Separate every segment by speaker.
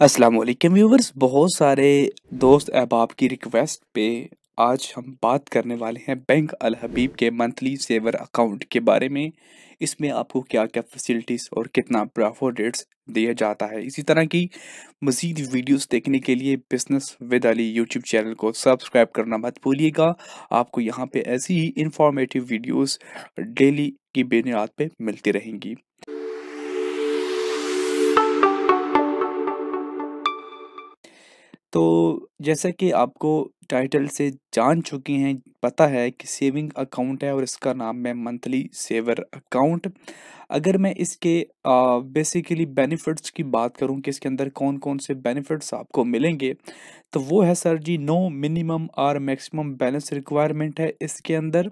Speaker 1: अस्सलाम वालेकुम व्यूवर्स बहुत सारे दोस्त अहबाब की रिक्वेस्ट पे आज हम बात करने वाले हैं बैंक अल हबीब के मंथली सेवर अकाउंट के बारे में इसमें आपको क्या क्या फैसिलिटीज़ और कितना प्रॉफिट रेट्स दिया जाता है इसी तरह की मज़ीद वीडियोस देखने के लिए business with Ali YouTube channel को सब्सक्राइब करना मत भूलिएगा आपको यहाँ पे ऐसी ही इंफॉर्मेटिव वीडियोज़ डेली की बुनियाद पर मिलती रहेंगी तो जैसा कि आपको टाइटल से जान चुके हैं पता है कि सेविंग अकाउंट है और इसका नाम है मंथली सेवर अकाउंट अगर मैं इसके बेसिकली बेनिफिट्स की बात करूं कि इसके अंदर कौन कौन से बेनिफिट्स आपको मिलेंगे तो वो है सर जी नो मिनिमम और मैक्सिमम बैलेंस रिक्वायरमेंट है इसके अंदर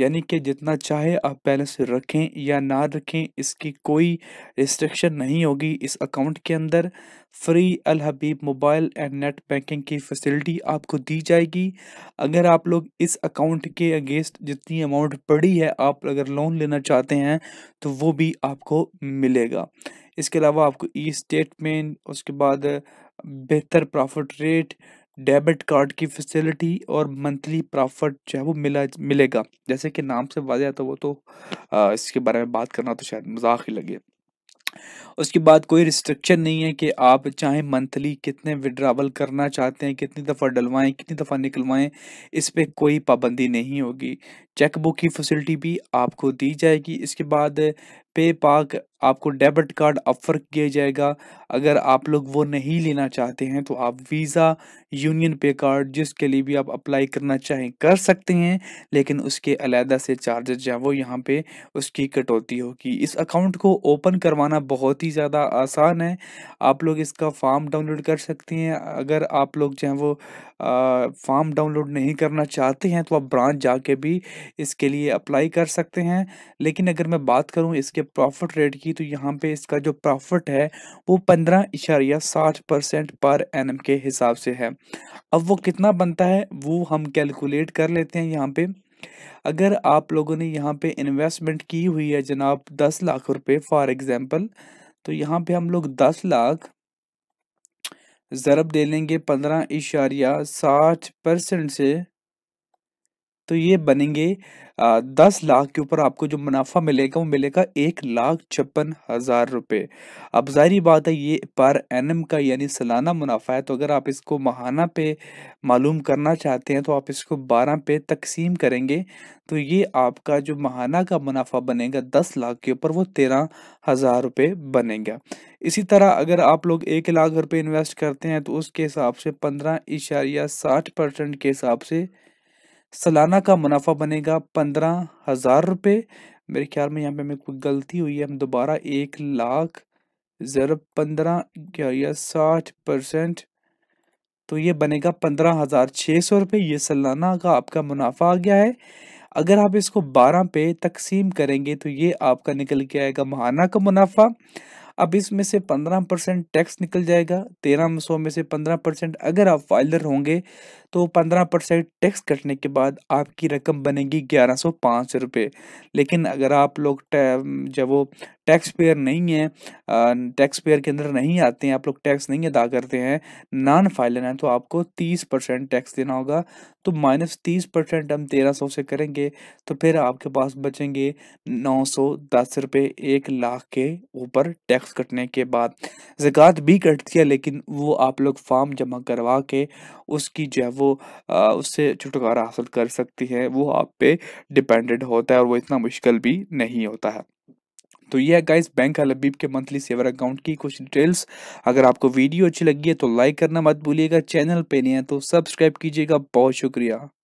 Speaker 1: यानी कि जितना चाहे आप बैलेंस रखें या ना रखें इसकी कोई रिस्ट्रिक्शन नहीं होगी इस अकाउंट के अंदर free Al Habib mobile and net banking की फैसिलिटी आपको दी जाएगी अगर आप लोग इस अकाउंट के अगेंस्ट जितनी अमाउंट पड़ी है आप अगर लोन लेना चाहते हैं तो वो भी आपको मिलेगा इसके अलावा आपको ई स्टेटमेंट उसके बाद बेहतर प्रॉफिट रेट डेबिट कार्ड की फैसिलिटी और मंथली प्रॉफिट जो है वो मिला मिलेगा जैसे कि नाम से वाजह तो वो तो आ, इसके बारे में बात करना तो शायद मजाक ही लगे उसके बाद कोई रिस्ट्रिक्शन नहीं है कि आप चाहे मंथली कितने विड्रावल करना चाहते हैं कितनी दफ़ा डलवाएं कितनी दफ़ा निकलवाएं इस पर कोई पाबंदी नहीं होगी चेकबुक की फैसिलिटी भी आपको दी जाएगी इसके बाद पे पाक आपको डेबिट कार्ड ऑफर किया जाएगा अगर आप लोग वो नहीं लेना चाहते हैं तो आप वीज़ा यूनियन पे कार्ड जिसके लिए भी आप अप्लाई करना चाहें कर सकते हैं लेकिन उसके अलहदा से चार्जेस जो है वो यहाँ पे उसकी कटौती होगी इस अकाउंट को ओपन करवाना बहुत ही ज़्यादा आसान है आप लोग इसका फॉर्म डाउनलोड कर सकते हैं अगर आप लोग जो है वो फॉर्म डाउनलोड नहीं करना चाहते हैं तो आप ब्रांच जाके भी इसके लिए अप्लाई कर सकते हैं लेकिन अगर मैं बात करूँ इसके प्रॉफिट रेट की तो यहाँ पे इसका जो प्रॉफिट है वो पंद्रह इशारिया साठ परसेंट पर एन के हिसाब से है अब वो कितना बनता है वो हम कैलकुलेट कर लेते हैं यहाँ पे अगर आप लोगों ने यहाँ पे इन्वेस्टमेंट की हुई है जनाब दस लाख रुपये फॉर एग्जाम्पल तो यहाँ पे हम लोग दस लाख ज़रब दे लेंगे पंद्रह इशारिया साठ परसेंट से तो ये बनेंगे आ, दस लाख के ऊपर आपको जो मुनाफा मिलेगा वो मिलेगा एक लाख छप्पन हज़ार रुपये अब जाहरी बात है ये पर एनम का यानी सालाना मुनाफा है तो अगर आप इसको माहाना पे मालूम करना चाहते हैं तो आप इसको बारह पे तकसीम करेंगे तो ये आपका जो माहाना का मुनाफा बनेगा दस लाख के ऊपर वो तेरह हज़ार रुपये बनेगा इसी तरह अगर आप लोग एक लाख रुपये इन्वेस्ट करते हैं तो उसके हिसाब से पंद्रह इशारिया साठ परसेंट के हिसाब से सालाना का मुनाफा बनेगा पंद्रह हज़ार रुपये मेरे ख्याल में यहाँ पे मेरे कोई गलती हुई है हम दोबारा एक लाख जर पंद्रह क्या या साठ परसेंट तो ये बनेगा पंद्रह हज़ार छः सौ रुपये ये सालाना का आपका मुनाफा आ गया है अगर आप इसको बारह पे तकसीम करेंगे तो ये आपका निकल के आएगा महाना का मुनाफा अब इसमें से पंद्रह परसेंट टैक्स निकल जाएगा तेरह सौ में से पंद्रह परसेंट अगर आप फाइलर होंगे तो पंद्रह परसेंट टैक्स कटने के बाद आपकी रकम बनेगी ग्यारह सौ पाँच रुपये लेकिन अगर आप लोग जब वो टैक्स पेयर नहीं है टैक्स पेयर के अंदर नहीं आते हैं आप लोग टैक्स नहीं अदा करते हैं नॉन फाइलन है तो आपको तीस परसेंट टैक्स देना होगा तो माइनस तीस परसेंट हम तेरह सौ से करेंगे तो फिर आपके पास बचेंगे नौ सौ दस रुपये एक लाख के ऊपर टैक्स कटने के बाद जिकात भी कटती है लेकिन वो आप लोग फॉर्म जमा करवा के उसकी जो है वो आ, उससे छुटकारा हासिल कर सकती है वो आप पे डिपेंडेड होता है और वो इतना मुश्किल भी नहीं होता है तो ये है गाइस बैंक अलबीब के मंथली सेवर अकाउंट की कुछ डिटेल्स अगर आपको वीडियो अच्छी लगी है तो लाइक करना मत भूलिएगा चैनल पे नहीं है तो सब्सक्राइब कीजिएगा बहुत शुक्रिया